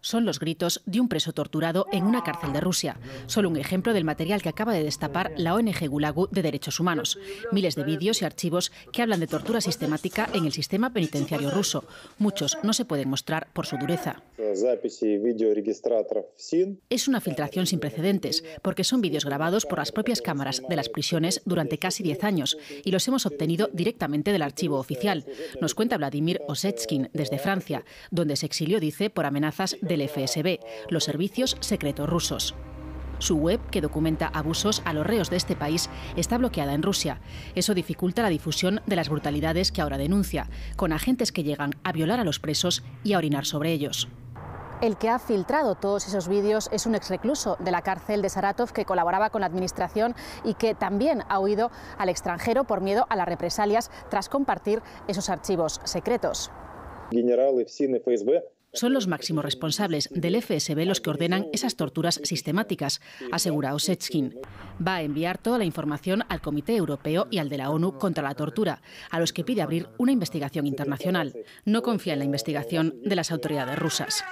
Son los gritos de un preso torturado en una cárcel de Rusia. Solo un ejemplo del material que acaba de destapar la ONG Gulagu de Derechos Humanos. Miles de vídeos y archivos que hablan de tortura sistemática en el sistema penitenciario ruso. Muchos no se pueden mostrar por su dureza. Es una filtración sin precedentes, porque son vídeos grabados por las propias cámaras de las prisiones durante casi 10 años y los hemos obtenido directamente del archivo oficial. Nos cuenta Vladimir Osechkin desde Francia, donde se exilió, dice, por amenazas del FSB, los servicios secretos rusos. Su web, que documenta abusos a los reos de este país, está bloqueada en Rusia. Eso dificulta la difusión de las brutalidades que ahora denuncia, con agentes que llegan a violar a los presos y a orinar sobre ellos. El que ha filtrado todos esos vídeos es un exrecluso de la cárcel de Saratov que colaboraba con la administración y que también ha huido al extranjero por miedo a las represalias tras compartir esos archivos secretos. Son los máximos responsables del FSB los que ordenan esas torturas sistemáticas, asegura Osechkin. Va a enviar toda la información al Comité Europeo y al de la ONU contra la tortura, a los que pide abrir una investigación internacional. No confía en la investigación de las autoridades rusas.